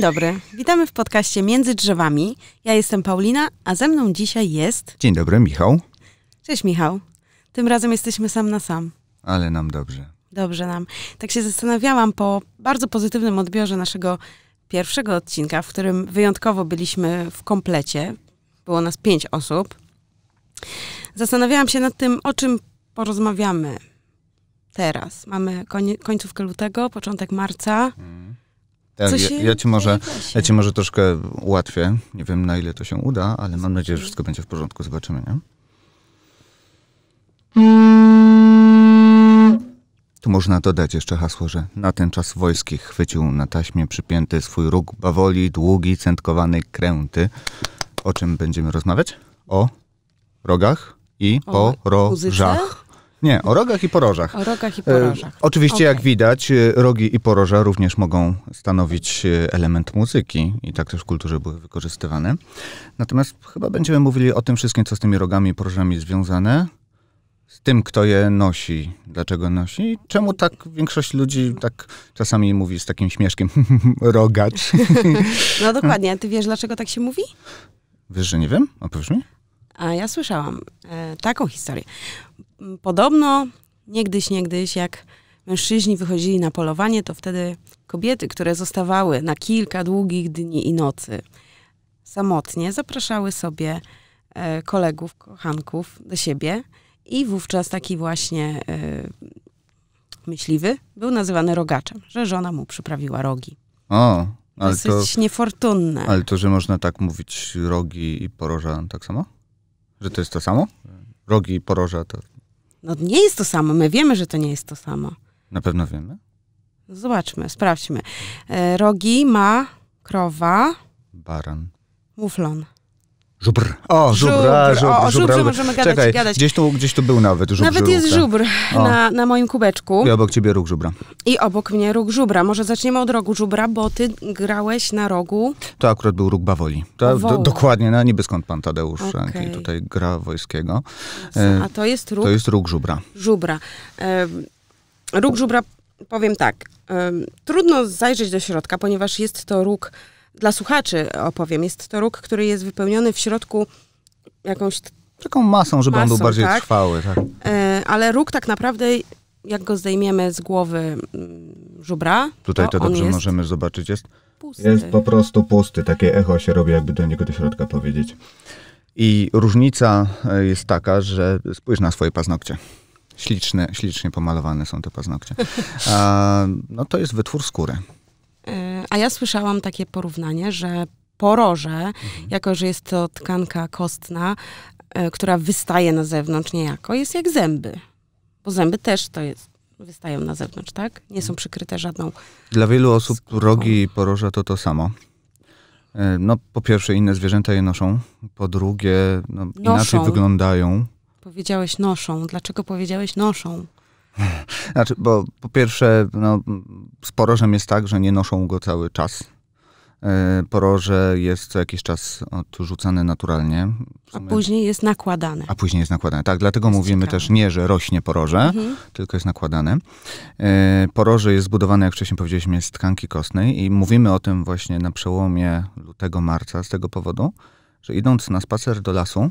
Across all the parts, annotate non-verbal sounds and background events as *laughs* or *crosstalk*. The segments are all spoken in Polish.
Dzień dobry, witamy w podcaście Między Drzewami. Ja jestem Paulina, a ze mną dzisiaj jest... Dzień dobry, Michał. Cześć Michał. Tym razem jesteśmy sam na sam. Ale nam dobrze. Dobrze nam. Tak się zastanawiałam po bardzo pozytywnym odbiorze naszego pierwszego odcinka, w którym wyjątkowo byliśmy w komplecie. Było nas pięć osób. Zastanawiałam się nad tym, o czym porozmawiamy teraz. Mamy końcówkę lutego, początek marca. Hmm tak, ja, ja, ci może, ja ci może troszkę ułatwię. Nie wiem, na ile to się uda, ale mam nadzieję, że wszystko będzie w porządku. Zobaczymy, nie? Tu można dodać jeszcze hasło, że na ten czas wojskich chwycił na taśmie przypięty swój róg bawoli, długi, centkowany kręty. O czym będziemy rozmawiać? O rogach i o, o rożach. Nie, o rogach i porożach. O rogach i porożach. E, oczywiście, okay. jak widać, e, rogi i poroża również mogą stanowić e, element muzyki i tak też w kulturze były wykorzystywane. Natomiast chyba będziemy mówili o tym wszystkim, co z tymi rogami i porożami związane, z tym, kto je nosi, dlaczego nosi, czemu tak większość ludzi tak czasami mówi z takim śmieszkiem *laughs* rogacz. No dokładnie, a ty wiesz, dlaczego tak się mówi? Wiesz, że nie wiem? Opowiedz mi. A ja słyszałam e, taką historię podobno niegdyś, niegdyś, jak mężczyźni wychodzili na polowanie, to wtedy kobiety, które zostawały na kilka długich dni i nocy samotnie, zapraszały sobie e, kolegów, kochanków do siebie i wówczas taki właśnie e, myśliwy był nazywany rogaczem, że żona mu przyprawiła rogi. O, ale Dosyć to, niefortunne. Ale to, że można tak mówić rogi i poroża tak samo? Że to jest to samo? Rogi i poroża to no nie jest to samo. My wiemy, że to nie jest to samo. Na pewno wiemy? No zobaczmy, sprawdźmy. E, rogi ma krowa. Baran. Muflon. Żubr. O, żubra, żubr, o, żubr, możemy gadać, Czekaj, gadać. Gdzieś tu, gdzieś tu był nawet żubr. Nawet jest żubr na, na moim kubeczku. I obok ciebie róg żubra. I obok mnie róg żubra. Może zaczniemy od rogu żubra, bo ty grałeś na rogu. To akurat był róg Bawoli. To, do, dokładnie, na no, niby skąd pan Tadeusz okay. tutaj gra wojskiego. E, A to jest róg? To jest róg żubra. Żubra. E, róg żubra, powiem tak, e, trudno zajrzeć do środka, ponieważ jest to róg dla słuchaczy opowiem. Jest to róg, który jest wypełniony w środku jakąś. Taką masą, żeby masą, on był bardziej tak? trwały. Tak. E, ale róg tak naprawdę, jak go zdejmiemy z głowy mm, żubra. Tutaj to, to dobrze możemy zobaczyć, jest. Pusty. Jest po prostu pusty. Takie echo się robi, jakby do niego do środka powiedzieć. I różnica e, jest taka, że spójrz na swoje paznokcie. Śliczne, ślicznie pomalowane są te paznokcie. A, no to jest wytwór skóry. A ja słyszałam takie porównanie, że poroże, mhm. jako że jest to tkanka kostna, e, która wystaje na zewnątrz niejako, jest jak zęby. Bo zęby też to jest, wystają na zewnątrz, tak? Nie są mhm. przykryte żadną. Dla wielu osób skórką. rogi i poroże to to samo. E, no, po pierwsze, inne zwierzęta je noszą. Po drugie, no, noszą. inaczej wyglądają. Powiedziałeś noszą. Dlaczego powiedziałeś noszą? *laughs* Znaczy, bo po pierwsze, no, z porożem jest tak, że nie noszą go cały czas. E, poroże jest co jakiś czas odrzucane naturalnie. A później jest nakładane. A później jest nakładane, tak. Dlatego jest mówimy ciekawe. też nie, że rośnie poroże, mhm. tylko jest nakładane. E, poroże jest zbudowane, jak wcześniej powiedzieliśmy, z tkanki kostnej i mówimy o tym właśnie na przełomie lutego-marca z tego powodu, że idąc na spacer do lasu,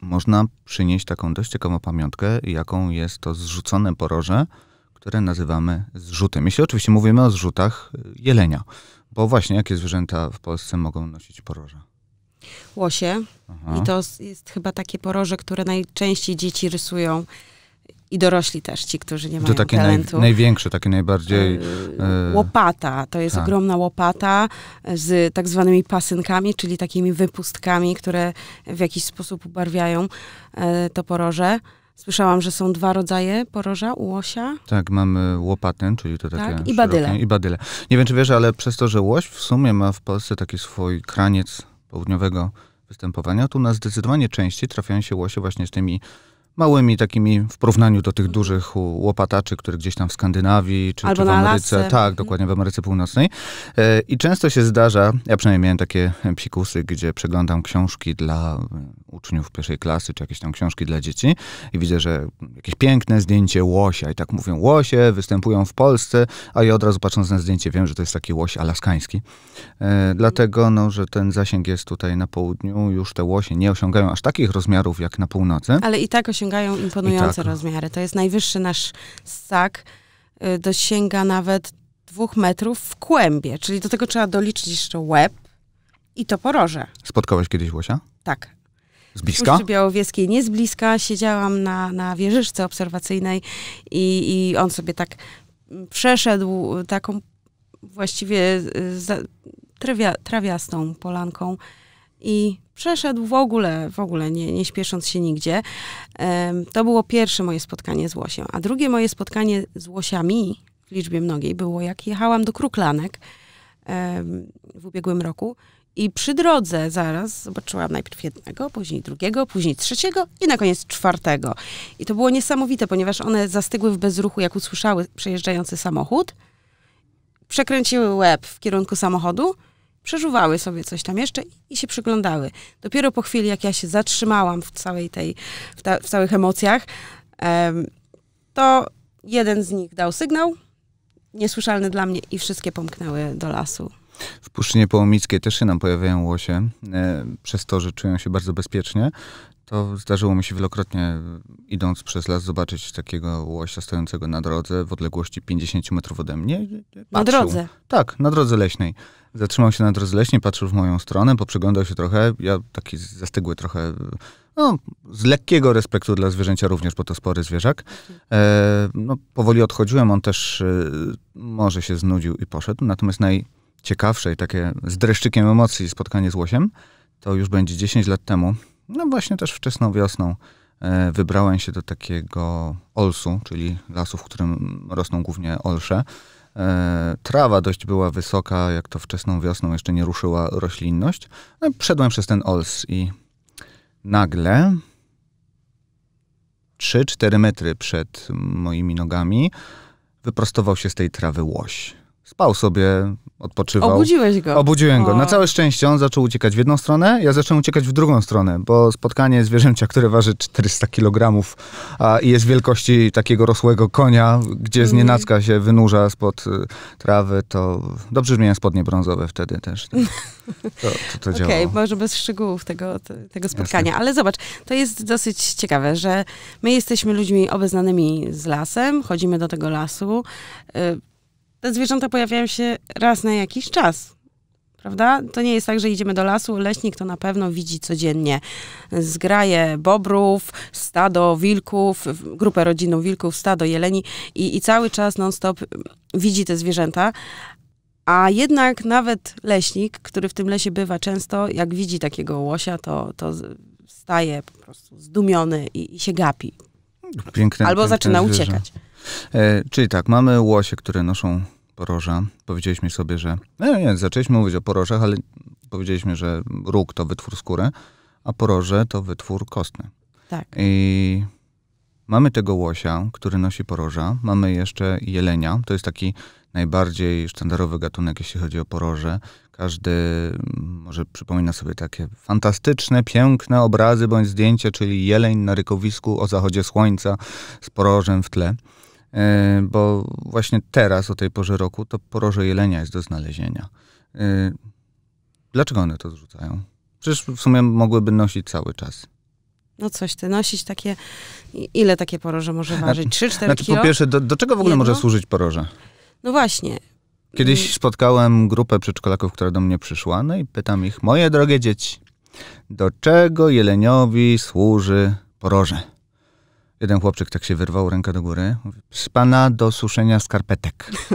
można przynieść taką dość ciekawą pamiątkę, jaką jest to zrzucone poroże, które nazywamy zrzutem. Jeśli oczywiście mówimy o zrzutach y, jelenia, bo właśnie jakie zwierzęta w Polsce mogą nosić poroże? Łosie. Aha. I to jest chyba takie poroże, które najczęściej dzieci rysują i dorośli też, ci, którzy nie mają to takie talentu. Naj, największe, takie najbardziej... Yy, łopata, to jest tak. ogromna łopata z tak zwanymi pasynkami, czyli takimi wypustkami, które w jakiś sposób ubarwiają e, to poroże. Słyszałam, że są dwa rodzaje poroża u łosia. Tak, mamy łopatę, czyli to takie tak, i szerokie, badyle. I badyle. Nie wiem, czy wiesz, ale przez to, że łoś w sumie ma w Polsce taki swój kraniec południowego występowania, to u nas zdecydowanie częściej trafiają się łosie właśnie z tymi małymi takimi w porównaniu do tych dużych łopataczy, które gdzieś tam w Skandynawii czy, czy w Ameryce. Tak, mhm. dokładnie w Ameryce Północnej. E, I często się zdarza, ja przynajmniej miałem takie psikusy, gdzie przeglądam książki dla e, uczniów pierwszej klasy, czy jakieś tam książki dla dzieci i widzę, że jakieś piękne zdjęcie łosia i tak mówią, łosie występują w Polsce, a ja od razu patrząc na zdjęcie wiem, że to jest taki łoś alaskański. E, dlatego, no, że ten zasięg jest tutaj na południu, już te łosie nie osiągają aż takich rozmiarów jak na północy. Ale i tak osiągają osiągają imponujące tak. rozmiary. To jest najwyższy nasz ssak, y, dosięga nawet dwóch metrów w kłębie, czyli do tego trzeba doliczyć jeszcze łeb i to poroże. Spotkałaś kiedyś łosia? Tak. Z bliska? W Białowieskiej nie z bliska. Siedziałam na, na wieżyczce obserwacyjnej i, i on sobie tak mm, przeszedł y, taką właściwie y, za, trawia, trawiastą polanką i przeszedł w ogóle, w ogóle nie, nie śpiesząc się nigdzie. To było pierwsze moje spotkanie z Łosiem. A drugie moje spotkanie z Łosiami w liczbie mnogiej było, jak jechałam do Kruklanek w ubiegłym roku i przy drodze zaraz zobaczyłam najpierw jednego, później drugiego, później trzeciego i na koniec czwartego. I to było niesamowite, ponieważ one zastygły w bezruchu, jak usłyszały przejeżdżający samochód. Przekręciły łeb w kierunku samochodu przeżuwały sobie coś tam jeszcze i się przyglądały. Dopiero po chwili, jak ja się zatrzymałam w całej tej, w, ta, w całych emocjach, to jeden z nich dał sygnał, niesłyszalny dla mnie i wszystkie pomknęły do lasu. W Puszczynie Połomickiej też się nam pojawiają łosie, e, przez to, że czują się bardzo bezpiecznie. To zdarzyło mi się wielokrotnie, e, idąc przez las, zobaczyć takiego łosia stojącego na drodze w odległości 50 metrów ode mnie. Patrzył. Na drodze? Tak, na drodze leśnej. Zatrzymał się nad rozleśnie, patrzył w moją stronę, poprzyglądał się trochę. Ja taki zastygły trochę, no, z lekkiego respektu dla zwierzęcia również, bo to spory zwierzak. E, no, powoli odchodziłem, on też e, może się znudził i poszedł. Natomiast najciekawsze i takie z dreszczykiem emocji spotkanie z łosiem, to już będzie 10 lat temu. No właśnie też wczesną wiosną e, wybrałem się do takiego olsu, czyli lasu, w którym rosną głównie olsze. E, trawa dość była wysoka, jak to wczesną wiosną jeszcze nie ruszyła roślinność. No, przez ten ols i nagle 3-4 metry przed moimi nogami wyprostował się z tej trawy łoś. Spał sobie, odpoczywał. Obudziłeś go. Obudziłem go. Na całe szczęście on zaczął uciekać w jedną stronę, ja zacząłem uciekać w drugą stronę, bo spotkanie zwierzęcia, które waży 400 kg i jest wielkości takiego rosłego konia, gdzie z mm. nienacka się wynurza spod y, trawy, to dobrze miałem spodnie brązowe wtedy też. To, *laughs* to, to, to Okej, okay, może bez szczegółów tego, tego spotkania, Jasne. ale zobacz, to jest dosyć ciekawe, że my jesteśmy ludźmi obeznanymi z lasem, chodzimy do tego lasu, y, te zwierzęta pojawiają się raz na jakiś czas. Prawda? To nie jest tak, że idziemy do lasu, leśnik to na pewno widzi codziennie zgraje bobrów, stado wilków, grupę rodziną wilków, stado jeleni i, i cały czas non-stop widzi te zwierzęta, a jednak nawet leśnik, który w tym lesie bywa często, jak widzi takiego łosia, to, to staje po prostu zdumiony i, i się gapi. Piękne, Albo piękne zaczyna zwierzę. uciekać. E, czyli tak, mamy łosie, które noszą poroża, powiedzieliśmy sobie, że... Nie, nie, zaczęliśmy mówić o porożach, ale powiedzieliśmy, że róg to wytwór skóry, a poroże to wytwór kostny. Tak. I mamy tego łosia, który nosi poroża, mamy jeszcze jelenia, to jest taki najbardziej sztandarowy gatunek, jeśli chodzi o poroże. Każdy mm, może przypomina sobie takie fantastyczne, piękne obrazy bądź zdjęcie, czyli jeleń na rykowisku o zachodzie słońca z porożem w tle. E, bo właśnie teraz, o tej porze roku, to poroże jelenia jest do znalezienia. E, dlaczego one to zrzucają? Przecież w sumie mogłyby nosić cały czas. No coś ty, nosić takie, ile takie poroże może ważyć? 3-4 znaczy, kilo? Po pierwsze, do, do czego w ogóle Jedno? może służyć poroże? No właśnie, Kiedyś mm. spotkałem grupę przedszkolaków, która do mnie przyszła, no i pytam ich, moje drogie dzieci, do czego jeleniowi służy poroże? Jeden chłopczyk tak się wyrwał, rękę do góry. Z pana do suszenia skarpetek. *laughs*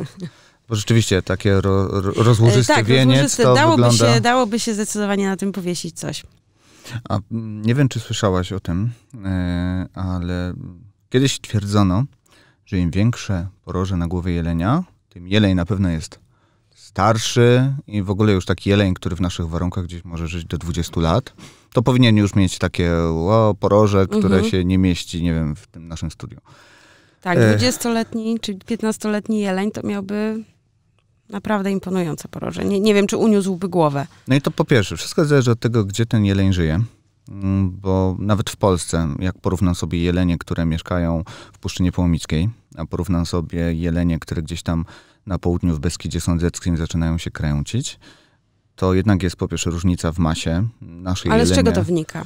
Bo rzeczywiście takie ro, ro, rozłożysty tak, wieniec rozłożyste. to dałoby wygląda... Się, dałoby się zdecydowanie na tym powiesić coś. A, mm, nie wiem, czy słyszałaś o tym, e, ale kiedyś twierdzono, że im większe poroże na głowie jelenia, tym jeleń na pewno jest starszy i w ogóle już taki jeleń, który w naszych warunkach gdzieś może żyć do 20 lat, to powinien już mieć takie o, poroże, które mhm. się nie mieści, nie wiem, w tym naszym studiu. Tak, 20-letni e. czy 15-letni jeleń to miałby naprawdę imponujące poroże. Nie, nie wiem, czy uniósłby głowę. No i to po pierwsze, wszystko zależy od tego, gdzie ten jeleń żyje. Mm, bo nawet w Polsce, jak porównam sobie jelenie, które mieszkają w Puszczynie Połomickiej, a porównam sobie jelenie, które gdzieś tam na południu w Beskidzie Sądeckim zaczynają się kręcić, to jednak jest po pierwsze różnica w masie naszej Ale jelenie. z czego to wynika?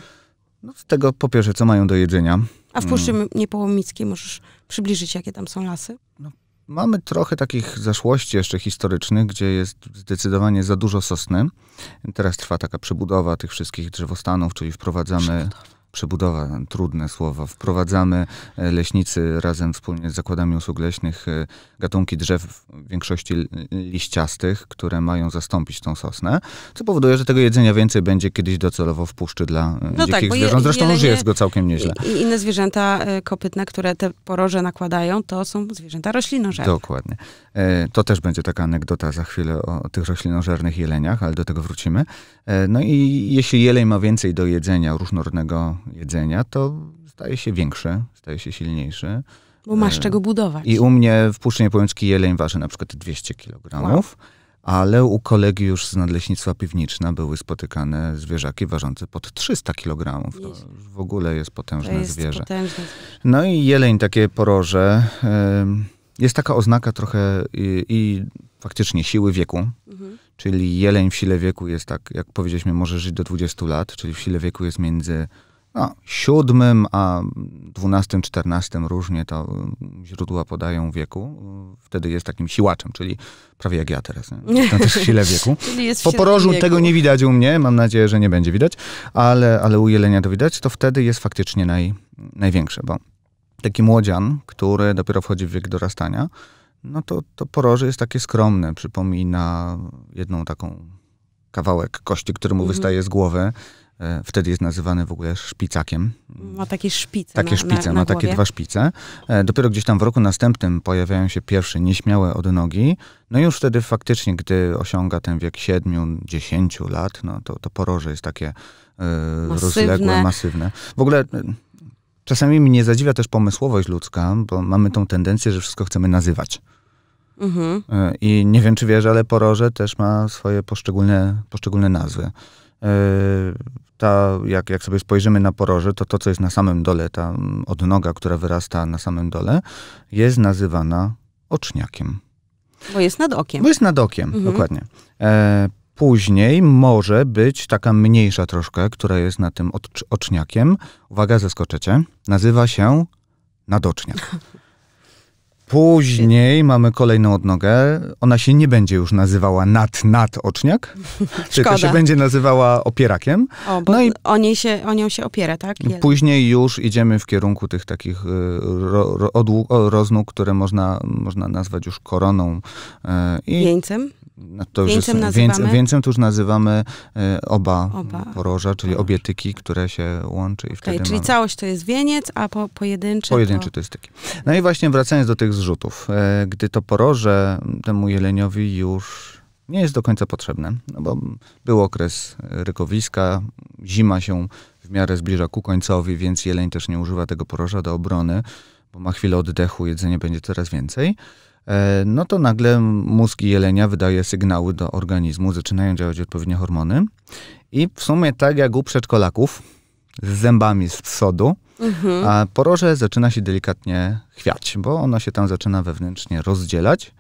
No, z tego po pierwsze, co mają do jedzenia. A w Puszczy mm. Niepołomickiej możesz przybliżyć, jakie tam są lasy? No, mamy trochę takich zaszłości jeszcze historycznych, gdzie jest zdecydowanie za dużo sosny. Teraz trwa taka przebudowa tych wszystkich drzewostanów, czyli wprowadzamy przebudowa, trudne słowa. Wprowadzamy e, leśnicy razem wspólnie z zakładami usług leśnych e, gatunki drzew w większości liściastych, które mają zastąpić tą sosnę, co powoduje, że tego jedzenia więcej będzie kiedyś docelowo w puszczy dla e, no dzikich tak, zwierząt. Zresztą już jest go całkiem nieźle. I inne zwierzęta kopytne, które te poroże nakładają, to są zwierzęta roślinożerne. Dokładnie. E, to też będzie taka anegdota za chwilę o tych roślinożernych jeleniach, ale do tego wrócimy. E, no i jeśli jeleń ma więcej do jedzenia, różnorodnego jedzenia, to staje się większy, staje się silniejszy. Bo masz e, czego budować. I u mnie w Puszczy Niepołomskiej jeleń waży na przykład 200 kg. Wow ale u kolegi już z nadleśnictwa piwniczna były spotykane zwierzaki ważące pod 300 kg. To w ogóle jest potężne to jest zwierzę. Potężne. No i jeleń takie poroże. Yy jest taka oznaka trochę i, i faktycznie siły wieku, mhm. czyli jeleń w sile wieku jest tak, jak powiedzieliśmy, może żyć do 20 lat, czyli w sile wieku jest między no, siódmym a 12, 14 różnie to źródła podają wieku. Wtedy jest takim siłaczem, czyli prawie jak ja teraz. *laughs* Jestem też w sile wieku. w po porożu wieku. tego nie widać u mnie, mam nadzieję, że nie będzie widać, ale, ale u jelenia to widać, to wtedy jest faktycznie naj, największe, bo taki młodzian, który dopiero wchodzi w wiek dorastania, no to, to poroże jest takie skromne, przypomina jedną taką kawałek kości, który mu mhm. wystaje z głowy. E, wtedy jest nazywany w ogóle szpicakiem. Ma takie szpice. Takie na, szpice, na, na ma takie dwa szpice. E, dopiero gdzieś tam w roku następnym pojawiają się pierwsze nieśmiałe odnogi. No już wtedy faktycznie, gdy osiąga ten wiek 7-10 lat, no to, to poroże jest takie Yy, masywne. rozległe, masywne. W ogóle Czasami mnie zadziwia też pomysłowość ludzka, bo mamy tą tendencję, że wszystko chcemy nazywać. Mhm. E, I nie wiem, czy wiesz, ale poroże też ma swoje poszczególne, poszczególne nazwy. E, ta, jak, jak sobie spojrzymy na poroże, to to, co jest na samym dole, ta odnoga, która wyrasta na samym dole, jest nazywana oczniakiem. Bo jest nad okiem. Bo jest nad okiem, mhm. dokładnie. E, Później może być taka mniejsza troszkę, która jest na tym ocz oczniakiem. Uwaga, zaskoczycie. Nazywa się nadoczniak. *laughs* Później mamy kolejną odnogę. Ona się nie będzie już nazywała nad nadoczniak, *laughs* tylko się będzie nazywała opierakiem. O, bo no i o, niej się, o nią się opiera, tak? Później już idziemy w kierunku tych takich y, ro, ro, roznóg, które można, można nazwać już koroną. Y, I, Jeńcem? No to już jest, nazywamy? to już nazywamy e, oba, oba poroża, czyli obie tyki, które się łączy. I okay, wtedy czyli mamy... całość to jest wieniec, a po, pojedynczy Pojedynczy to... to jest tyki. No i właśnie wracając do tych zrzutów. E, gdy to poroże temu jeleniowi już nie jest do końca potrzebne, no bo był okres rykowiska, zima się w miarę zbliża ku końcowi, więc jeleń też nie używa tego poroża do obrony, bo ma chwilę oddechu, jedzenie będzie coraz więcej. E, no to nagle mózg jelenia wydaje sygnały do organizmu, zaczynają działać odpowiednie hormony. I w sumie tak jak u przedszkolaków z zębami z sodu, mhm. a poroże zaczyna się delikatnie chwiać, bo ono się tam zaczyna wewnętrznie rozdzielać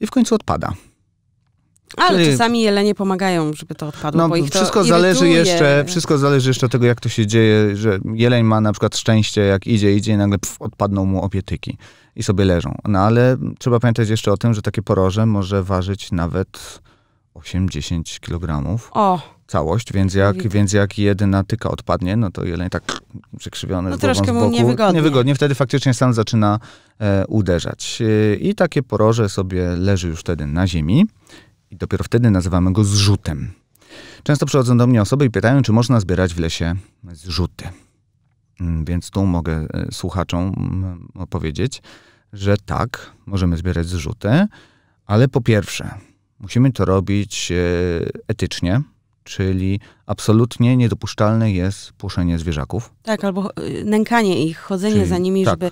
i w końcu odpada. Ale Czyli, czasami jelenie pomagają, żeby to odpadło, no, bo ich wszystko to zależy jeszcze, Wszystko zależy jeszcze od tego, jak to się dzieje, że jeleń ma na przykład szczęście, jak idzie, idzie i nagle pf, odpadną mu opietyki i sobie leżą. No ale trzeba pamiętać jeszcze o tym, że takie poroże może ważyć nawet 8-10 kg. O! Całość, więc jak, więc jak jedna tyka odpadnie, no to jeleń tak przekrzywiony no, troszkę z boku. Mu niewygodnie. niewygodnie. Wtedy faktycznie stan zaczyna e, uderzać. E, I takie poroże sobie leży już wtedy na ziemi i dopiero wtedy nazywamy go zrzutem. Często przychodzą do mnie osoby i pytają, czy można zbierać w lesie zrzuty. Mm, więc tu mogę e, słuchaczom mm, opowiedzieć, że tak, możemy zbierać zrzuty, ale po pierwsze, musimy to robić e, etycznie, czyli absolutnie niedopuszczalne jest puszenie zwierzaków. Tak, albo e, nękanie ich, chodzenie czyli, za nimi, tak. żeby,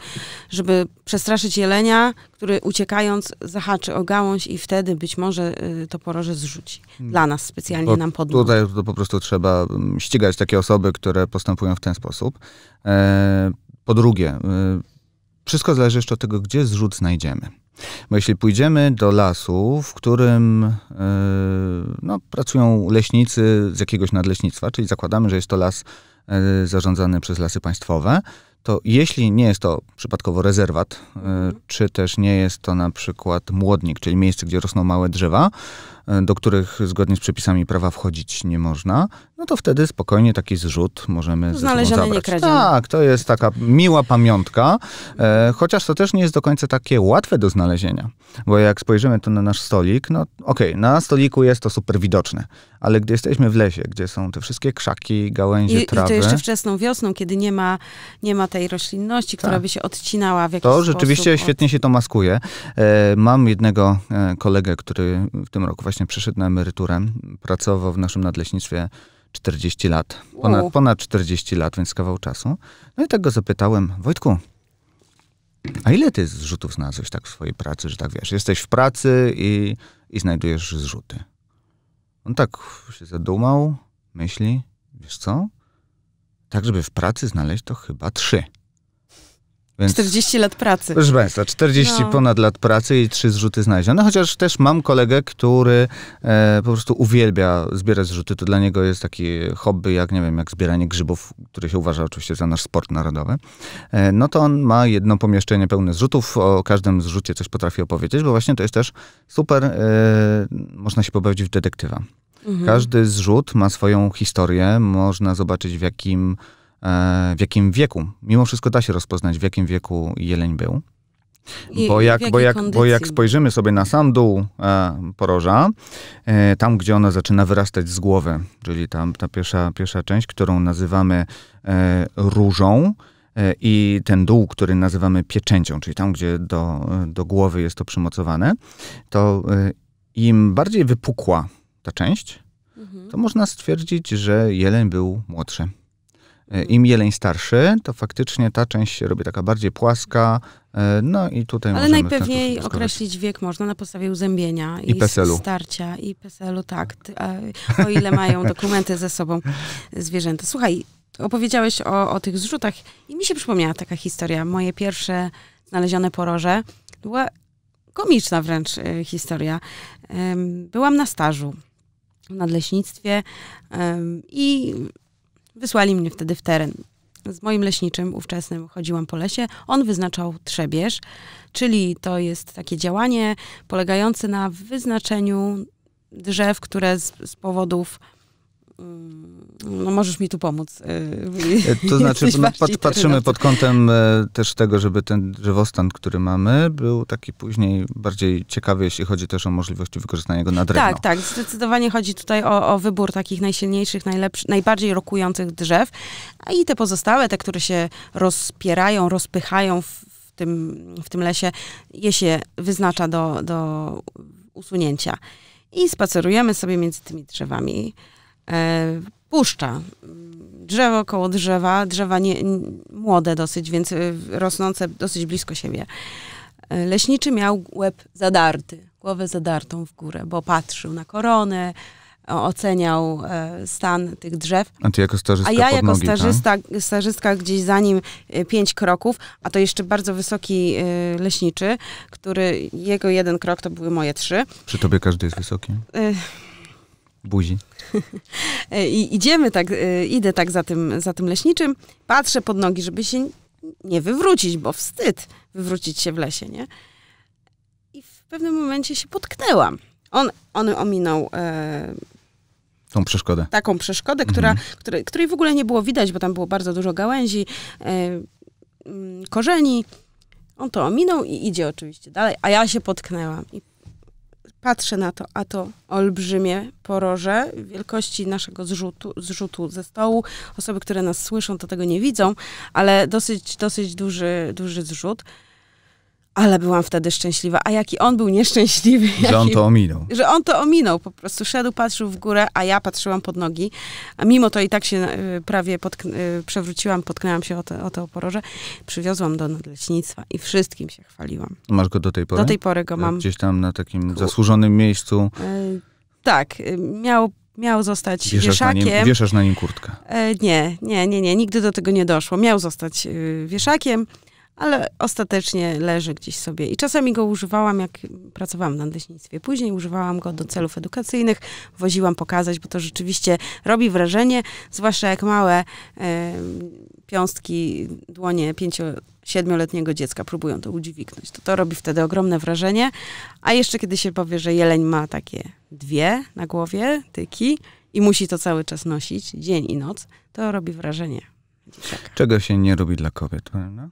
żeby przestraszyć jelenia, który uciekając zahaczy o gałąź i wtedy być może e, to poroże zrzuci. Dla mm. nas specjalnie Bo nam podnosi. Tutaj to po prostu trzeba mm, ścigać takie osoby, które postępują w ten sposób. E, po drugie, wszystko zależy jeszcze od tego, gdzie zrzut znajdziemy. Bo jeśli pójdziemy do lasu, w którym yy, no, pracują leśnicy z jakiegoś nadleśnictwa, czyli zakładamy, że jest to las yy, zarządzany przez lasy państwowe, to jeśli nie jest to przypadkowo rezerwat, e, mhm. czy też nie jest to na przykład młodnik, czyli miejsce, gdzie rosną małe drzewa, E, do których zgodnie z przepisami prawa wchodzić nie można, no to wtedy spokojnie taki zrzut możemy Znalezione, zabrać. Nie tak, to jest taka miła pamiątka, e, chociaż to też nie jest do końca takie łatwe do znalezienia, bo jak spojrzymy tu na nasz stolik, no okej, okay, na stoliku jest to super widoczne, ale gdy jesteśmy w lesie, gdzie są te wszystkie krzaki, gałęzie, I, trawy. I to jeszcze wczesną wiosną, kiedy nie ma, nie ma tej roślinności, która tak. by się odcinała w jakiś to sposób. To rzeczywiście świetnie się to maskuje. E, mam jednego e, kolegę, który w tym roku właśnie właśnie przyszedł na emeryturę. Pracował w naszym nadleśnictwie 40 lat. Ponad, ponad 40 lat, więc kawał czasu. No i tak go zapytałem, Wojtku, a ile ty zrzutów znalazłeś tak w swojej pracy, że tak wiesz, jesteś w pracy i, i znajdujesz zrzuty? On tak się zadumał, myśli, wiesz co? Tak, żeby w pracy znaleźć, to chyba trzy. Więc, 40 lat pracy. Proszę Państwa, 40 no. ponad lat pracy i trzy zrzuty znalezione. Chociaż też mam kolegę, który e, po prostu uwielbia zbierać zrzuty. To dla niego jest takie hobby, jak nie wiem, jak zbieranie grzybów, które się uważa oczywiście za nasz sport narodowy. E, no to on ma jedno pomieszczenie pełne zrzutów. O każdym zrzucie coś potrafi opowiedzieć, bo właśnie to jest też super. E, można się pobawić w detektywa. Mhm. Każdy zrzut ma swoją historię. Można zobaczyć, w jakim E, w jakim wieku, mimo wszystko da się rozpoznać, w jakim wieku jeleń był. bo jak, bo, jak, bo jak spojrzymy sobie na sam dół e, poroża, e, tam gdzie ona zaczyna wyrastać z głowy, czyli tam ta pierwsza, pierwsza część, którą nazywamy e, różą, e, i ten dół, który nazywamy pieczęcią, czyli tam, gdzie do, do głowy jest to przymocowane, to e, im bardziej wypukła ta część, mhm. to można stwierdzić, że jeleń był młodszy. E, Im jeleń starszy, to faktycznie ta część się robi taka bardziej płaska, e, no i tutaj Ale najpewniej określić wiek można na podstawie uzębienia i, i PESEL-u. starcia i PESEL-u, tak. O ile mają *laughs* dokumenty ze sobą zwierzęta. Słuchaj, opowiedziałeś o, o tych zrzutach i mi się przypomniała taka historia. Moje pierwsze znalezione poroże była komiczna wręcz e, historia. Byłam na stażu w nadleśnictwie i Wysłali mnie wtedy w teren. Z moim leśniczym ówczesnym chodziłam po lesie. On wyznaczał trzebież, czyli to jest takie działanie polegające na wyznaczeniu drzew, które z, z powodów no możesz mi tu pomóc. E, e, to *laughs* znaczy, no, pat, patrzymy pod kątem e, też tego, żeby ten drzewostan, który mamy, był taki później bardziej ciekawy, jeśli chodzi też o możliwości wykorzystania go na drewno. Tak, tak. Zdecydowanie chodzi tutaj o, o wybór takich najsilniejszych, najlepszych, najbardziej rokujących drzew, a i te pozostałe, te, które się rozpierają, rozpychają w, w, tym, w tym lesie, je się wyznacza do, do usunięcia. I spacerujemy sobie między tymi drzewami. E, puszcza. Drzewo koło drzewa, drzewa nie, młode dosyć, więc e, rosnące dosyć blisko siebie. E, leśniczy miał łeb zadarty, głowę zadartą w górę, bo patrzył na koronę, oceniał stan tych drzew. A ty jako stażysta A ja jako nogi, tak? stażysta, gdzieś za nim pięć kroków, a to jeszcze bardzo wysoki leśniczy, który, jego jeden krok to były moje trzy. Przy tobie każdy jest wysoki? buzi. *laughs* I idziemy tak, y, idę tak za tym, za tym leśniczym, patrzę pod nogi, żeby się nie wywrócić, bo wstyd wywrócić się w lesie, nie? I w pewnym momencie się potknęłam. On, on ominął e, tą przeszkodę. Taką przeszkodę, która, mhm. której, której w ogóle nie było widać, bo tam było bardzo dużo gałęzi, e, mm, korzeni. On to ominął i idzie oczywiście dalej, a ja się potknęłam. I patrzę na to, a to olbrzymie poroże wielkości naszego zrzutu, zrzutu ze stołu. Osoby, które nas słyszą, to tego nie widzą, ale dosyć, dosyć duży, duży zrzut ale byłam wtedy szczęśliwa. A jaki on był nieszczęśliwy. *laughs* Że on to ominął. Że on to ominął. Po prostu szedł, patrzył w górę, a ja patrzyłam pod nogi. A mimo to i tak się e, prawie e, przewróciłam, potknęłam się o, o to oporoże. Przywiozłam do nadleśnictwa i wszystkim się chwaliłam. Masz go do tej pory? Do tej pory go e, mam. Gdzieś tam na takim zasłużonym miejscu. tak. Miał miał zostać wieszasz wieszakiem. Na nim, wieszasz na nim kurtkę. nie, nie, nie, nie, nigdy do tego nie doszło. Miał zostać wieszakiem ale ostatecznie leży gdzieś sobie. I czasami go używałam, jak pracowałam na leśnictwie. Później używałam go do celów edukacyjnych, woziłam pokazać, bo to rzeczywiście robi wrażenie, zwłaszcza jak małe y, piąstki, dłonie pięcio, siedmioletniego dziecka próbują to udźwignąć. To to robi wtedy ogromne wrażenie. A jeszcze kiedy się powie, że jeleń ma takie dwie na głowie, tyki, i musi to cały czas nosić, dzień i noc, to robi wrażenie. Czego się nie robi dla kobiet, prawda?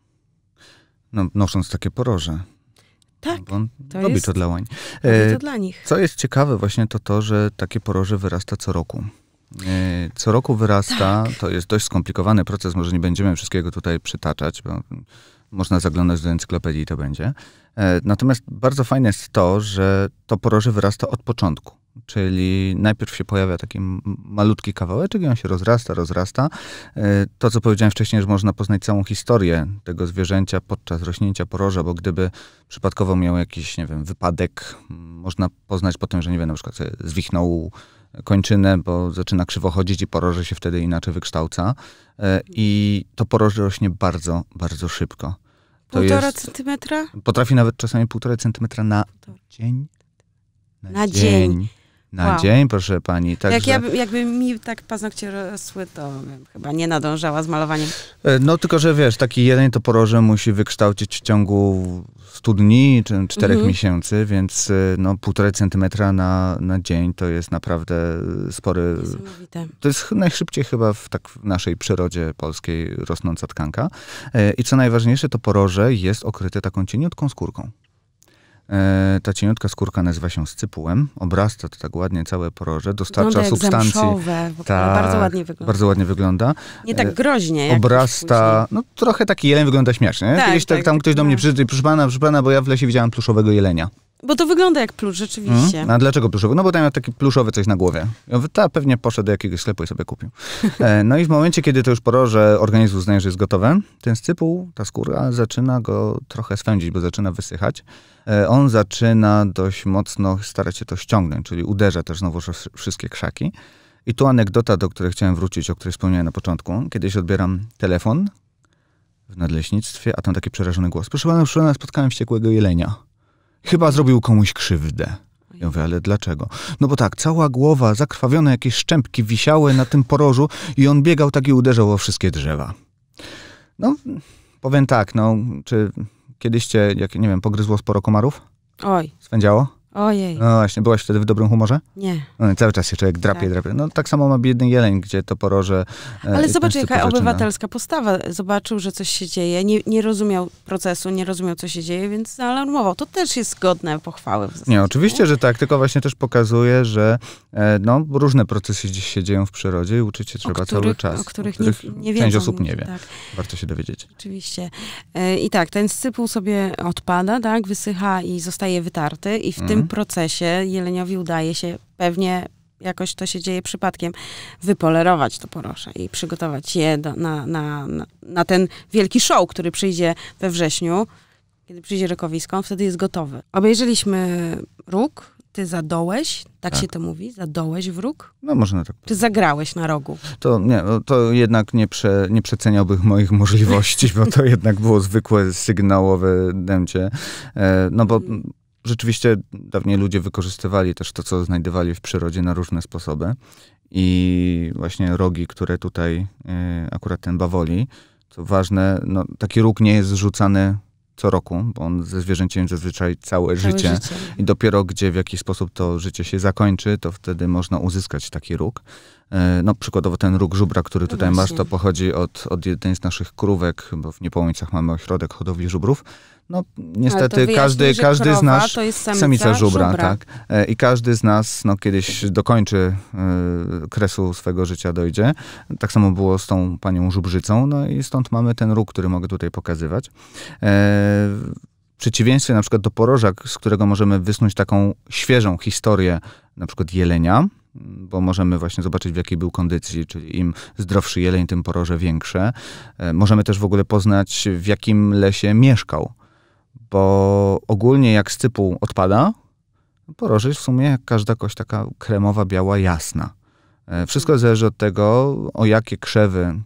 No, nosząc takie poroże. Tak. On to robi jest, to dla łań. to e, dla nich. Co jest ciekawe właśnie to to, że takie poroże wyrasta co roku. E, co roku wyrasta, tak. to jest dość skomplikowany proces, może nie będziemy wszystkiego tutaj przytaczać, bo można zaglądać do encyklopedii i to będzie. E, natomiast bardzo fajne jest to, że to poroże wyrasta od początku. Czyli najpierw się pojawia taki malutki kawałeczek i on się rozrasta, rozrasta. E, to, co powiedziałem wcześniej, że można poznać całą historię tego zwierzęcia podczas rośnięcia poroża, bo gdyby przypadkowo miał jakiś, nie wiem, wypadek, można poznać potem, że, nie wiem, na przykład e, zwichnął kończynę, bo zaczyna krzywo chodzić i poroże się wtedy inaczej wykształca. E, I to poroże rośnie bardzo, bardzo szybko. To półtora jest, centymetra? Potrafi nawet czasami półtora centymetra na dzień. Na, na dzień. dzień na wow. dzień, proszę pani. Także... Jak ja, jakby mi tak paznokcie rosły, to chyba nie nadążała z malowaniem. E, no tylko, że wiesz, taki jeden toporoże musi wykształcić w ciągu 100 dni, czy 4 mhm. miesięcy, więc e, no półtorej centymetra na, na dzień to jest naprawdę spory... To jest najszybciej chyba w tak w naszej przyrodzie polskiej rosnąca tkanka. E, I co najważniejsze, to poroże jest okryte taką cieniutką skórką. E, ta cieniutka skórka nazywa się scypułem. Obrasta to tak ładnie całe poroże. Dostarcza wygląda substancji. tak, bardzo ładnie wygląda. Bardzo ładnie wygląda. Nie tak e, groźnie. Obrasta, no trochę taki jeleń wygląda śmiesznie. Tak, Kiedyś tak, tak, tam ktoś do tak. mnie przyszedł i proszę pana, proszę pana, bo ja w lesie widziałem pluszowego jelenia. Bo to wygląda jak plusz, rzeczywiście. Mm. A dlaczego pluszowy? No bo tam miał taki pluszowy coś na głowie. Ja mówię, ta pewnie poszedł do jakiegoś sklepu i sobie kupił. *laughs* E, no i w momencie, kiedy to już poroże organizm uznaje, że jest gotowe, ten stypuł, ta skóra zaczyna go trochę swędzić, bo zaczyna wysychać. E, on zaczyna dość mocno starać się to ściągnąć, czyli uderza też znowu wszystkie krzaki. I tu anegdota, do której chciałem wrócić, o której wspomniałem na początku. Kiedyś odbieram telefon w nadleśnictwie, a tam taki przerażony głos. Proszę pana, proszę pana, spotkałem wściekłego jelenia. Chyba zrobił komuś krzywdę. Ja mówię, ale dlaczego? No bo tak, cała głowa, zakrwawione jakieś szczępki wisiały na tym porożu i on biegał tak i uderzał o wszystkie drzewa. No, powiem tak, no, czy kiedyś cię, jak, nie wiem, pogryzło sporo komarów? Oj. Spędziało? Ojej. No właśnie, byłaś wtedy w dobrym humorze? Nie. No, cały czas się człowiek drapie, tak. drapie. No tak samo ma biedny jeleń, gdzie to poroże... E, Ale zobacz, jaka zaczyna. No. obywatelska postawa. Zobaczył, że coś się dzieje, nie, nie rozumiał procesu, nie rozumiał, co się dzieje, więc zaalarmował. To też jest godne pochwały w zasadzie. Nie, oczywiście, nie? że tak, tylko właśnie też pokazuje, że e, no, różne procesy gdzieś się dzieją w przyrodzie i uczyć się trzeba których, cały czas. O których, o których nie, nie Część osób nie wie. Tak. Warto się dowiedzieć. Oczywiście. E, I tak, ten sypuł sobie odpada, tak, wysycha i zostaje wytarty i w tym tym mhm. procesie jeleniowi udaje się pewnie jakoś to się dzieje przypadkiem, wypolerować to porosze i przygotować je do, na, na, na, ten wielki show, który przyjdzie we wrześniu, kiedy przyjdzie rokowisko, on wtedy jest gotowy. Obejrzeliśmy róg, ty zadołeś, tak, tak, się tak. to mówi? Zadołeś róg? No można tak. Czy zagrałeś na rogu? To nie, no, to jednak nie, prze, nie przeceniałbym moich możliwości, bo to jednak było zwykłe sygnałowe dęcie. E, no bo mhm rzeczywiście dawniej ludzie wykorzystywali też to, co znajdowali w przyrodzie na różne sposoby. I właśnie rogi, które tutaj e, akurat ten bawoli, co ważne, no, taki róg nie jest zrzucany co roku, bo on ze zwierzęciem zazwyczaj całe, całe życie. życie. I dopiero gdzie, w jakiś sposób to życie się zakończy, to wtedy można uzyskać taki róg. E, no przykładowo ten róg żubra, który no tutaj Właśnie. masz, to pochodzi od, od jednej z naszych krówek, bo w Niepołomicach mamy ośrodek hodowli żubrów. No niestety wyjaśni, każdy, każdy z nas, to jest samica, samica żubra, żubra, tak. E, I każdy z nas no, kiedyś dokończy y, kresu swego życia, dojdzie. Tak samo było z tą panią żubrzycą, no i stąd mamy ten róg, który mogę tutaj pokazywać. E, w przeciwieństwie na przykład do poroża, z którego możemy wysnuć taką świeżą historię na przykład jelenia, bo możemy właśnie zobaczyć, w jakiej był kondycji, czyli im zdrowszy jeleń, tym poroże większe. E, możemy też w ogóle poznać, w jakim lesie mieszkał, bo ogólnie jak z odpada, poroże jest w sumie jak każda kość taka kremowa, biała, jasna. E, wszystko mhm. zależy od tego, o jakie krzewy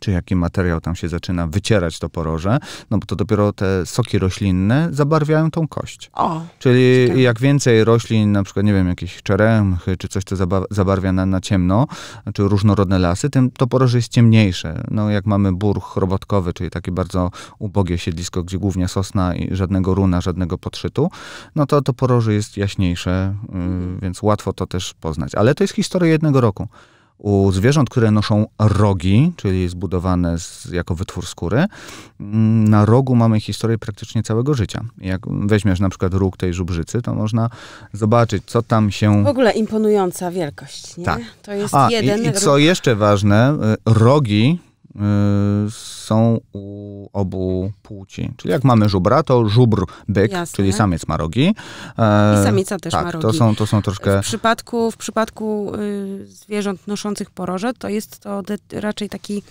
czy jaki materiał tam się zaczyna wycierać to poroże, no bo to dopiero te soki roślinne zabarwiają tą kość. O, Czyli jak więcej roślin, na przykład, nie wiem, jakieś czeremchy, czy coś, co zabarwia na, na ciemno, czy różnorodne lasy, tym to poroże jest ciemniejsze. No jak mamy bór chrobotkowy, czyli takie bardzo ubogie siedlisko, gdzie głównie sosna i żadnego runa, żadnego podszytu, no to to poroże jest jaśniejsze, yy, więc łatwo to też poznać. Ale to jest historia jednego roku. U zwierząt, które noszą rogi, czyli zbudowane z, jako wytwór skóry, mm, na rogu mamy historię praktycznie całego życia. Jak weźmiesz na przykład róg tej żubrzycy, to można zobaczyć, co tam się... W ogóle imponująca wielkość, nie? Tak. To jest A, jeden i, i co jeszcze ważne, y, rogi Y, są u obu płci. Czyli jak mamy żubra, to żubr byk, Jasne. czyli samiec ma rogi. E, I samica też tak, ma rogi. To są, to są troszkę... W przypadku, w przypadku y, zwierząt noszących poroże, to jest to de- raczej taki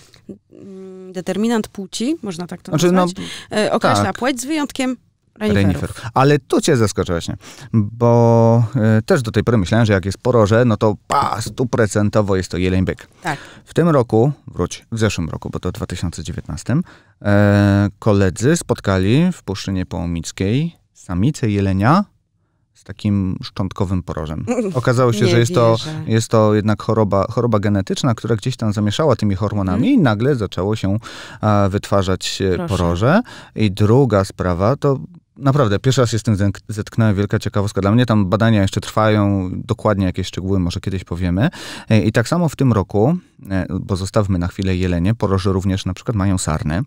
mm, determinant płci, można tak to znaczy, no, nazwać, no, określa tak. płeć z wyjątkiem Reniferów. Ale tu cię zaskoczę właśnie, bo y, też do tej pory myślałem, że jak jest poroże, no to pa, stuprocentowo jest to jeleń byk. Tak. W tym roku, wróć, w zeszłym roku, bo to 2019, y, e, koledzy spotkali w Puszczynie Połomickiej samicę jelenia z takim szczątkowym porożem. *laughs* Okazało się, że jest to, jest to jednak choroba, choroba genetyczna, która gdzieś tam zamieszała tymi hormonami mhm. i nagle zaczęło się wytwarzać e, Proszę. poroże. I druga sprawa to naprawdę, pierwszy raz się z tym zetknąłem, wielka ciekawostka. Dla mnie tam badania jeszcze trwają, dokładnie jakieś szczegóły może kiedyś powiemy. E, I tak samo w tym roku, e, bo zostawmy na chwilę jelenie, poroże również na przykład mają sarny.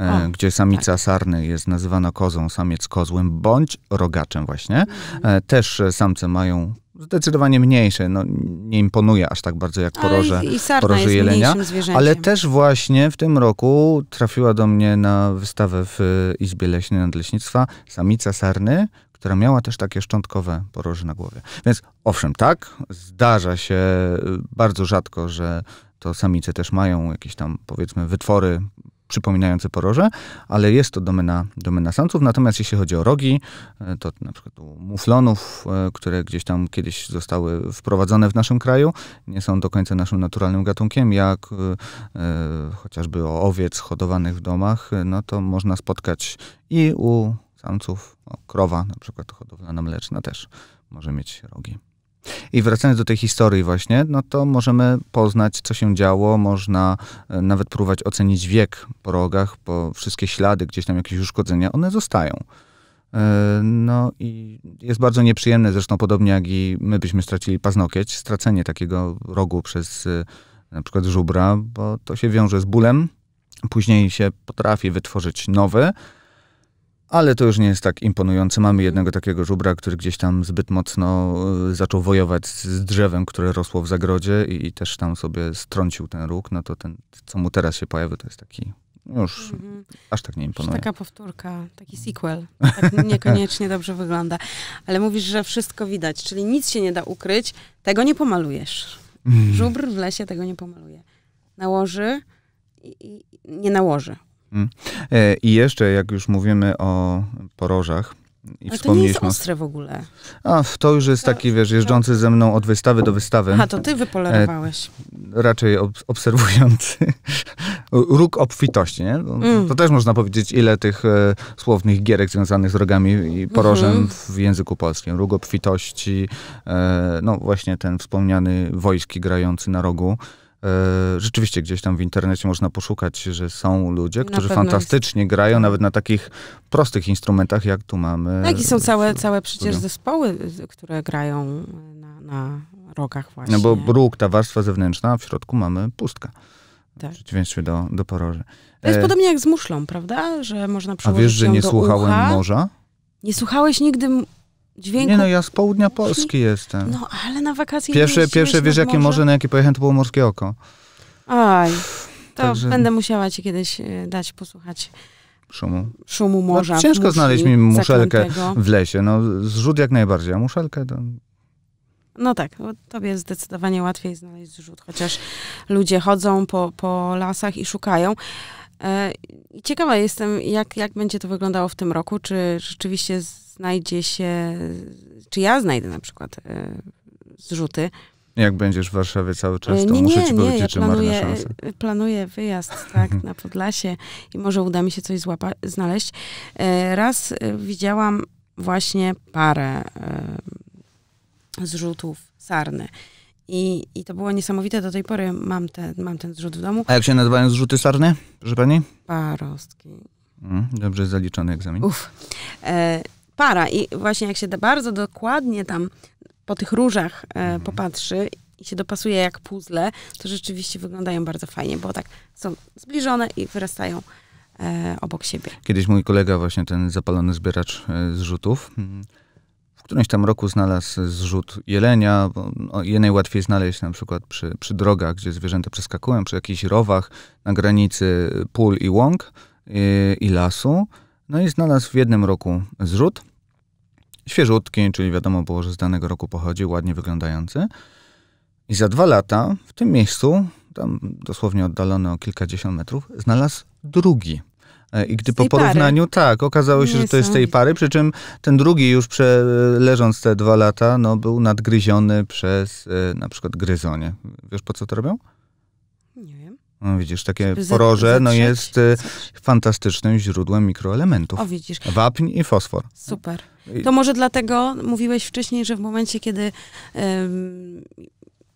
E, o, gdzie samica tak. sarny jest nazywana kozą, samiec kozłem bądź rogaczem właśnie. Mhm. Też samce mają zdecydowanie mniejsze. No, nie imponuje aż tak bardzo jak poroże, i, i poroże jelenia. Ale też właśnie w tym roku trafiła do mnie na wystawę w Izbie Leśnej Nadleśnictwa samica sarny, która miała też takie szczątkowe poroże na głowie. Więc owszem, tak, zdarza się y, bardzo rzadko, że to samice też mają jakieś tam, powiedzmy, wytwory przypominający poroże, ale jest to domena, domena samców. Natomiast jeśli chodzi o rogi, e, to na przykład u muflonów, e, które gdzieś tam kiedyś zostały wprowadzone w naszym kraju, nie są do końca naszym naturalnym gatunkiem, jak e, chociażby o owiec hodowanych w domach, no to można spotkać i u samców, o, krowa na przykład hodowlana mleczna też może mieć rogi. I wracając do tej historii właśnie, no to możemy poznać, co się działo, można e, nawet próbować ocenić wiek po rogach, bo wszystkie ślady, gdzieś tam jakieś uszkodzenia, one zostają. E, no i jest bardzo nieprzyjemne, zresztą podobnie jak i my byśmy stracili paznokieć, stracenie takiego rogu przez e, na przykład żubra, bo to się wiąże z bólem, później się potrafi wytworzyć nowy, ale to już nie jest tak imponujące. Mamy jednego takiego żubra, który gdzieś tam zbyt mocno e, zaczął wojować z drzewem, które rosło w zagrodzie i, i też tam sobie strącił ten róg, no to ten, co mu teraz się pojawia, to jest taki no już mhm. aż tak nie imponuje. Już taka powtórka, taki sequel. Tak *laughs* niekoniecznie dobrze wygląda. Ale mówisz, że wszystko widać, czyli nic się nie da ukryć. Tego nie pomalujesz. Mhm. Żubr w lesie tego nie pomaluje. Nałoży i, i nie nałoży. Mm. E, I jeszcze, jak już mówimy o porożach, i Ale to nie jest ostre w ogóle. A, to już jest taki, wiesz, jeżdżący ze mną od wystawy do wystawy. A, to ty wypolerowałeś. E, raczej ob *laughs* róg obfitości, nie? To, mm. to, też można powiedzieć, ile tych e, słownych gierek związanych z rogami i mhm. porożem mm -hmm. w języku polskim. Róg obfitości, e, no właśnie ten wspomniany wojski grający na rogu. E, rzeczywiście gdzieś tam w internecie można poszukać, że są ludzie, którzy fantastycznie jest. grają nawet na takich prostych instrumentach, jak tu mamy. No, i są e, całe, całe przecież zespoły, które grają e, na, na rogach właśnie. No bo bruk, ta warstwa zewnętrzna, a w środku mamy pustkę. Tak. W przeciwieństwie do, do poroży. To jest e... podobnie jak z muszlą, prawda? Że można przyłożyć A wiesz, że nie słuchałem ucha. morza? Nie słuchałeś nigdy dźwięku. Nie no, ja z południa Polski jestem. No, ale na wakacje Pierwsze, nie pierwsze wiesz, jakie morze, na jakie pojechałem, to było Morskie Oko. Oj, to Także... będę musiała ci kiedyś e, dać posłuchać szumu. Szumu no, morza. No, ciężko znaleźć mi muszelkę zaklętego. w lesie. No, zrzut jak najbardziej, a muszelkę to... No tak, tobie zdecydowanie łatwiej znaleźć zrzut, chociaż ludzie chodzą po, po lasach i szukają. E, I ciekawa jestem, jak, jak będzie to wyglądało w tym roku. Czy rzeczywiście znajdzie się, czy ja znajdę na przykład e, zrzuty. Jak będziesz w Warszawie cały czas, e, to nie, muszę ci nie, powiedzieć, ja planuję, że marna szansa. E, planuję wyjazd, tak, na Podlasie i może uda mi się coś złapa- znaleźć. Raz widziałam właśnie parę zrzutów sarny. I, I to było niesamowite, do tej pory mam ten, mam ten zrzut w domu. A jak się nazywają zrzuty sarny, proszę pani? Parostki. Mm, dobrze zaliczony egzamin. Uf. E, para. I właśnie jak się da bardzo dokładnie tam po tych różach e, mhm. popatrzy i się dopasuje jak puzzle, to rzeczywiście wyglądają bardzo fajnie, bo tak są zbliżone i wyrastają e, obok siebie. Kiedyś mój kolega, właśnie ten zapalony zbieracz e, zrzutów, mm, w którymś tam roku znalazł zrzut jelenia, bo no, najłatwiej łatwiej znaleźć na przykład przy, przy drogach, gdzie zwierzęta przeskakują, przy jakichś rowach, na granicy pól i łąk i, e, i lasu. No i znalazł w jednym roku zrzut, świeżutki, czyli wiadomo było, że z danego roku pochodzi, ładnie wyglądający. I za dwa lata w tym miejscu, tam dosłownie oddalony o kilkadziesiąt metrów, znalazł drugi. E, I gdy po porównaniu, pary. tak, okazało się, Nie że to jest z tej pary, przy czym ten drugi już prze, leżąc te dwa lata, no, był nadgryziony przez y, na przykład gryzonie. Wiesz, po co to robią? No, widzisz, takie poroże no, jest y, fantastycznym źródłem mikroelementów. O, widzisz. Wapń i fosfor. Super. To może dlatego mówiłeś wcześniej, że w momencie, kiedy ym,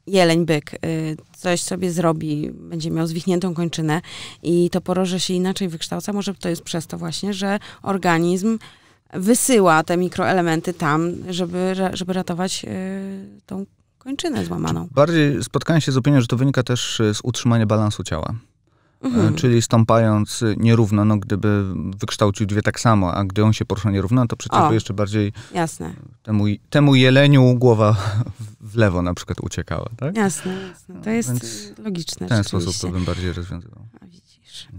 jeleń, byk y, coś sobie zrobi, będzie miał zwichniętą kończynę i to poroże się inaczej wykształca, może to jest przez to właśnie, że organizm wysyła te mikroelementy tam, żeby, żeby ratować y, tą kończynę złamaną. Bardziej spotkałem się z opinią, że to wynika też e, z utrzymania balansu ciała. E, mhm. Czyli stąpając e, nierówno, no gdyby wykształcił dwie tak samo, a gdy on się porusza nierówno, to przecież by jeszcze bardziej jasne. Temu, temu jeleniu głowa *laughs* w lewo na przykład uciekała, tak? Jasne, jasne. to jest logiczne. W ten sposób to bym bardziej rozwiązywał.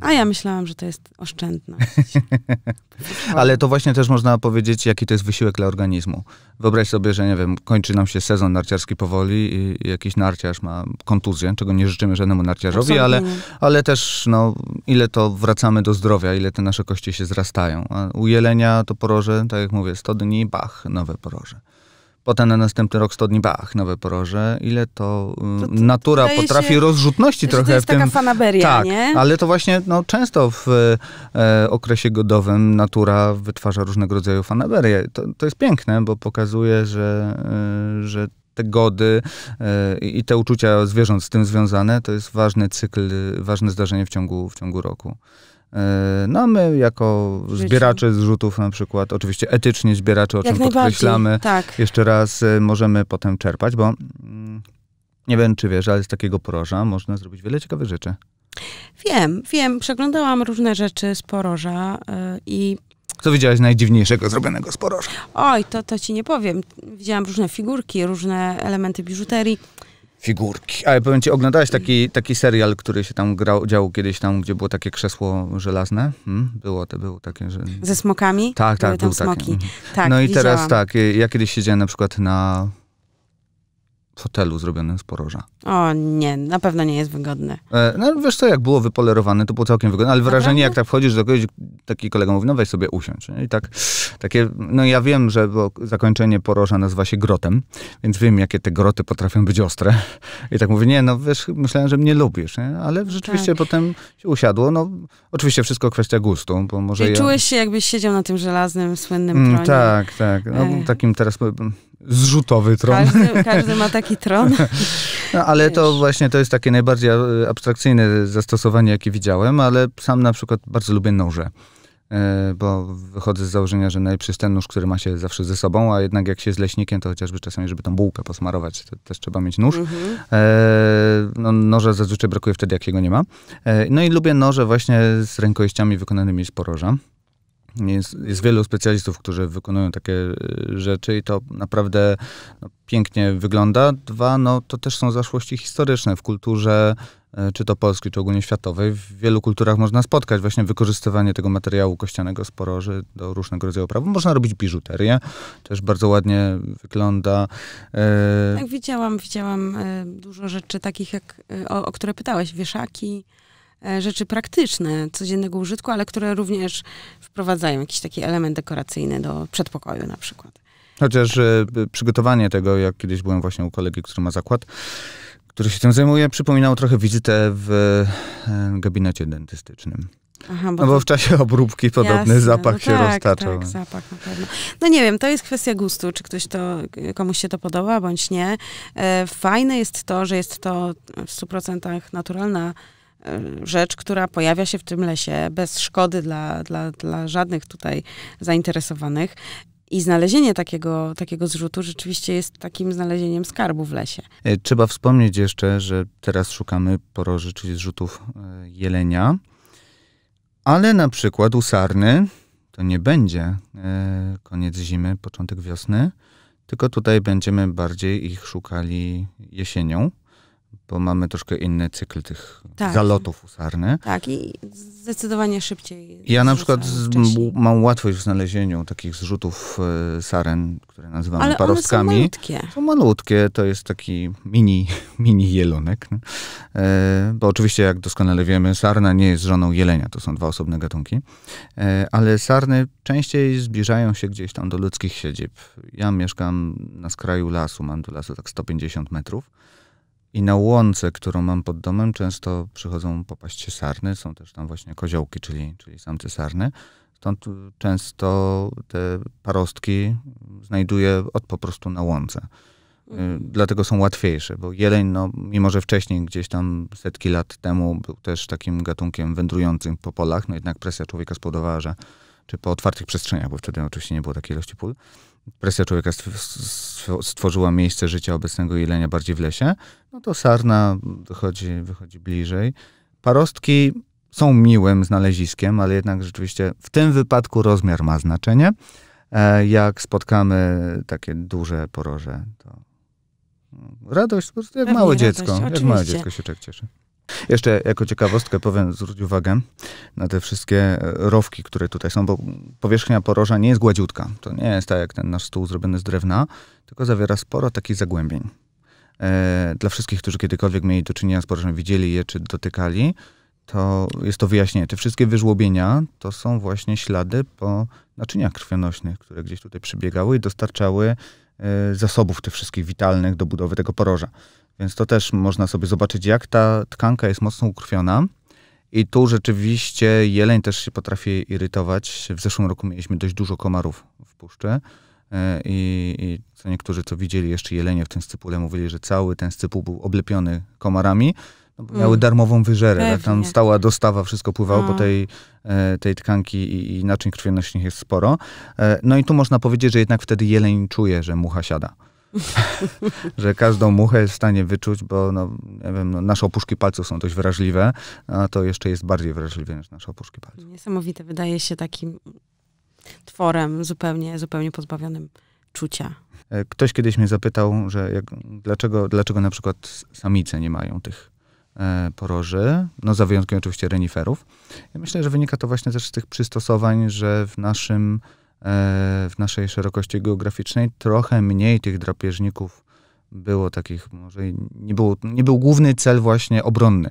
A ja myślałam, że to jest oszczędność. *laughs* Ale to właśnie też można powiedzieć, jaki to jest wysiłek dla organizmu. Wyobraź sobie, że nie wiem, kończy nam się sezon narciarski powoli i jakiś narciarz ma kontuzję, czego nie życzymy żadnemu narciarzowi, ale, ale też no, ile to wracamy do zdrowia, ile te nasze kości się zrastają. A u jelenia to poroże, tak jak mówię, 100 dni, bach, nowe poroże. Potem na następny rok 100 dni, bach, nowe poroże. Ile to, y, to, natura potrafi się, rozrzutności trochę to jest w tym. Taka fanaberia, tak, nie? ale to właśnie no, często w e, okresie godowym natura wytwarza różnego rodzaju fanaberie. To, to jest piękne, bo pokazuje, że, e, że te gody y, i te uczucia zwierząt z tym związane to jest ważny cykl, ważne zdarzenie w ciągu, w ciągu roku. E, no a my jako zbieracze zrzutów na przykład, oczywiście etycznie zbieracze, o Jak czym podkreślamy, tak. jeszcze raz e, możemy potem czerpać, bo mm, nie wiem czy wiesz, ale z takiego poroża można zrobić wiele ciekawych rzeczy. Wiem, wiem. Przeglądałam różne rzeczy z poroża yy, i co widziałaś najdziwniejszego zrobionego z poroża? Oj, to, to ci nie powiem. Widziałam różne figurki, różne elementy biżuterii figurki. Ale powiem ci, oglądałeś taki, taki serial, który się tam grał, działo kiedyś tam, gdzie było takie krzesło żelazne? Hmm? Było, to było takie, że... Ze smokami? Tak, tak, Były był smoki. Takie. Mhm. Tak, No i widziałam. teraz tak, ja kiedyś siedziałem na przykład na fotelu zrobionym z poroża. O nie, na pewno nie jest wygodny. E, no wiesz co, jak było wypolerowane, to było całkiem wygodne, ale wrażenie jak tak wchodzisz do kogoś, taki kolega mówi, no weź sobie usiądź. I tak, takie, no ja wiem, że zakończenie poroża nazywa się grotem, więc wiem, jakie te groty potrafią być ostre. I tak mówię, nie, no wiesz, myślałem, że mnie lubisz, nie? ale rzeczywiście tak. potem się usiadło, no oczywiście wszystko kwestia gustu, bo może Czyli ja... czułeś się jakbyś siedział na tym żelaznym, słynnym mm, tronie. Mm, tak, tak, no, takim teraz Zrzutowy tron. Każdy, każdy ma taki tron. *laughs* No, ale Wiesz. to właśnie to jest takie najbardziej e, abstrakcyjne zastosowanie, jakie widziałem, ale sam na przykład bardzo lubię noże e, bo wychodzę z założenia, że najlepszy ten nóż, który ma się zawsze ze sobą, a jednak jak się z leśnikiem, to chociażby czasami, żeby tą bułkę posmarować, to też trzeba mieć nóż. Mhm. E, no, noża zazwyczaj brakuje wtedy, jakiego nie ma. E, no i lubię noże właśnie z rękojeściami wykonanymi z poroża. Jest, jest wielu specjalistów, którzy wykonują takie e, rzeczy i to naprawdę no, pięknie wygląda. Dwa, no to też są zaszłości historyczne w kulturze, e, czy to polskiej, czy ogólnie światowej. W wielu kulturach można spotkać właśnie wykorzystywanie tego materiału kościanego z poroży do różnego rodzaju opraw. Można robić biżuterię, też bardzo ładnie wygląda. E, tak, widziałam, widziałam dużo rzeczy takich, jak, o, o które pytałeś, wieszaki, E, rzeczy praktyczne, codziennego użytku, ale które również wprowadzają jakiś taki element dekoracyjny do przedpokoju na przykład. Chociaż e, przygotowanie tego, jak kiedyś byłem właśnie u kolegi, który ma zakład, który się tym zajmuje, przypominało trochę wizytę w e, gabinecie dentystycznym. Aha, bo no bo w czasie obróbki podobny jasne, zapach no się tak, roztaczał. Tak, zapach na pewno. No nie wiem, to jest kwestia gustu, czy ktoś to, komuś się to podoba, bądź nie. Fajne jest to, że jest to w 100% naturalna Y, rzecz, która pojawia się w tym lesie bez szkody dla, dla, dla żadnych tutaj zainteresowanych. I znalezienie takiego, takiego zrzutu rzeczywiście jest takim znalezieniem skarbu w lesie. E, trzeba wspomnieć jeszcze, że teraz szukamy poroży, czyli zrzutów e, jelenia, ale na przykład u sarny to nie będzie e, koniec zimy, początek wiosny, tylko tutaj będziemy bardziej ich szukali jesienią bo mamy troszkę inny cykl tych tak. zalotów sarny. Tak, i zdecydowanie szybciej. Ja na przykład mam łatwość w znalezieniu takich zrzutów e, saren, które nazywamy Ale parowskami. One są malutkie. Są malutkie, to jest taki mini, *laughs* mini jelonek. No. E, bo oczywiście, jak doskonale wiemy, sarna nie jest żoną jelenia, to są dwa osobne gatunki. E, ale sarny częściej zbliżają się gdzieś tam do ludzkich siedzib. Ja mieszkam na skraju lasu, mam do lasu tak 150 metrów. I na łące, którą mam pod domem, często przychodzą popaść sarny, są też tam właśnie koziołki, czyli, czyli samce sarny. Stąd często te parostki znajduję od po prostu na łące. Mhm. Y, dlatego są łatwiejsze, bo jeleń, no, mimo że wcześniej, gdzieś tam setki lat temu, był też takim gatunkiem wędrującym po polach, no jednak presja człowieka spowodowała, że czy po otwartych przestrzeniach, bo wtedy oczywiście nie było takiej ilości pól, presja człowieka stworzyła miejsce życia obecnego jelenia bardziej w lesie, no to sarna wychodzi, wychodzi bliżej. Parostki są miłym znaleziskiem, ale jednak rzeczywiście w tym wypadku rozmiar ma znaczenie. E, jak spotkamy takie duże poroże, to mm, radość, po prostu jak Pewnie małe radość, dziecko. Oczywiście. Jak małe dziecko się czek cieszy. Jeszcze jako ciekawostkę powiem, zwróć uwagę na te wszystkie e, rowki, które tutaj są, bo powierzchnia poroża nie jest gładziutka. To nie jest tak jak ten nasz stół zrobiony z drewna, tylko zawiera sporo takich zagłębień. E, dla wszystkich, którzy kiedykolwiek mieli do czynienia z porożem, widzieli je czy dotykali, to jest to wyjaśnienie. Te wszystkie wyżłobienia to są właśnie ślady po naczyniach krwionośnych, które gdzieś tutaj przybiegały i dostarczały e, zasobów tych wszystkich witalnych do budowy tego poroża. Więc to też można sobie zobaczyć, jak ta tkanka jest mocno ukrwiona. I tu rzeczywiście jeleń też się potrafi irytować. W zeszłym roku mieliśmy dość dużo komarów w puszczy. E, I, I, co niektórzy, co widzieli jeszcze jelenie w tym stypule, mówili, że cały ten stypuł był oblepiony komarami. No, miały mm. darmową wyżerę. Tak Pewnie. Tam stała dostawa, wszystko pływało po no. tej, e, tej tkanki i, i naczyń krwionośnych jest sporo. E, no i tu można powiedzieć, że jednak wtedy jeleń czuje, że mucha siada. *laughs* że każdą muchę jest w stanie wyczuć, bo no, nie wiem, no, nasze opuszki palców są dość wrażliwe, a to jeszcze jest bardziej wrażliwe niż nasze opuszki palców. Niesamowite, wydaje się takim tworem zupełnie, zupełnie pozbawionym czucia. E, ktoś kiedyś mnie zapytał, że jak, dlaczego, dlaczego na przykład samice nie mają tych e, poroży, no za wyjątkiem oczywiście reniferów. Ja myślę, że wynika to właśnie też z tych przystosowań, że w naszym E, w naszej szerokości geograficznej. Trochę mniej tych drapieżników było takich, może nie, było, nie był główny cel właśnie obronny,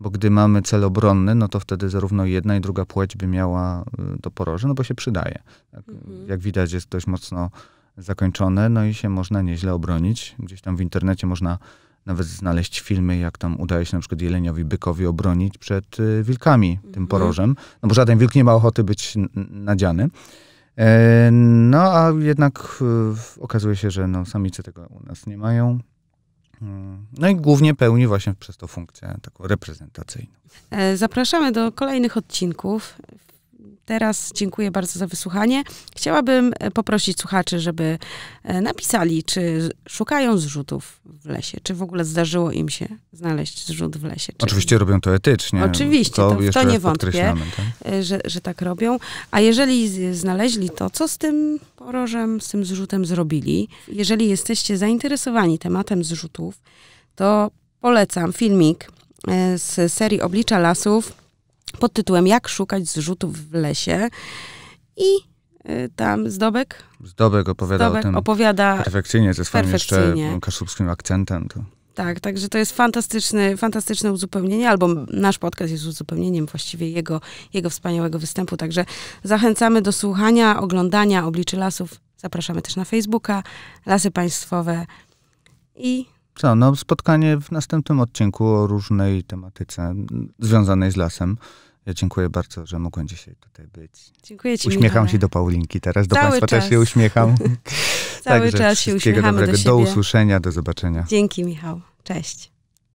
bo gdy mamy cel obronny, no to wtedy zarówno jedna i druga płeć by miała to e, poroże, no bo się przydaje. Jak, mhm. jak widać jest dość mocno zakończone, no i się można nieźle obronić. Gdzieś tam w internecie można nawet znaleźć filmy, jak tam udaje się na przykład jeleniowi, bykowi obronić przed e, wilkami, tym mhm. porożem, no bo żaden wilk nie ma ochoty być nadziany. E, no a jednak e, okazuje się, że no, samice tego u nas nie mają. Mm, no i głównie pełni właśnie przez to funkcję taką reprezentacyjną. E, zapraszamy do kolejnych odcinków teraz dziękuję bardzo za wysłuchanie. Chciałabym e, poprosić słuchaczy, żeby e, napisali, czy szukają zrzutów w lesie, czy w ogóle zdarzyło im się znaleźć zrzut w lesie. Czy... Oczywiście robią to etycznie. Oczywiście, to, to, to nie wątpię, tak? E, że, że tak robią. A jeżeli znaleźli to, co z tym porożem, z tym zrzutem zrobili? Jeżeli jesteście zainteresowani tematem zrzutów, to polecam filmik z serii Oblicza Lasów pod tytułem Jak szukać zrzutów w lesie. I y, tam Zdobek. Zdobek opowiada Zdobek o tym opowiada perfekcyjnie, ze swoim jeszcze kaszubskim akcentem. To. Tak, także to jest fantastyczny, fantastyczne uzupełnienie, albo nasz podcast jest uzupełnieniem właściwie jego, jego wspaniałego występu. Także zachęcamy do słuchania, oglądania Obliczy Lasów. Zapraszamy też na Facebooka, Lasy Państwowe i co, no spotkanie w następnym odcinku o różnej tematyce związanej z lasem. Ja dziękuję bardzo, że mogłem dzisiaj tutaj być. Dziękuję ci, Uśmiecham Michale. się do Paulinki teraz, do Cały Państwa czas. też się uśmiecham. *laughs* *laughs* Cały Także czas się uśmiechamy do Do usłyszenia, do zobaczenia. Dzięki Michał, cześć.